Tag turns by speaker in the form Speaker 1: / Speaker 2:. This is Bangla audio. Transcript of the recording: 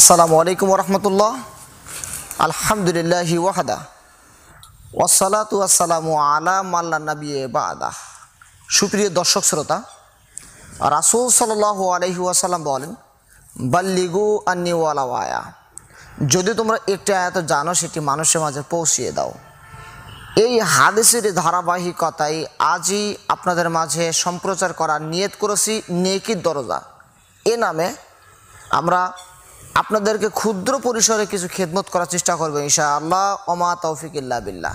Speaker 1: আসসালামু আলাইকুম রহমতুল্লাহ আলহামদুলিল্লাহ ওয়াহাদা ওসালাতু আসসালামু আলা মাল্লা নবী বাদা সুপ্রিয় দর্শক শ্রোতা রাসুল সাল আলহি ওয়াসাল্লাম বলেন বাল্লিগু আন্নিওয়ালাওয়ায়া যদি তোমরা একটি আয়াত জানো সেটি মানুষের মাঝে পৌঁছিয়ে দাও এই হাদিসের ধারাবাহিকতায় আজই আপনাদের মাঝে সম্প্রচার করার নিয়ত করেছি নেকির দরজা এ নামে আমরা আপনাদেরকে ক্ষুদ্র পরিসরে কিছু খেদমত করার চেষ্টা করবেন ইনশা আল্লাহ অমা তৌফিক ইল্লা বিল্লাহ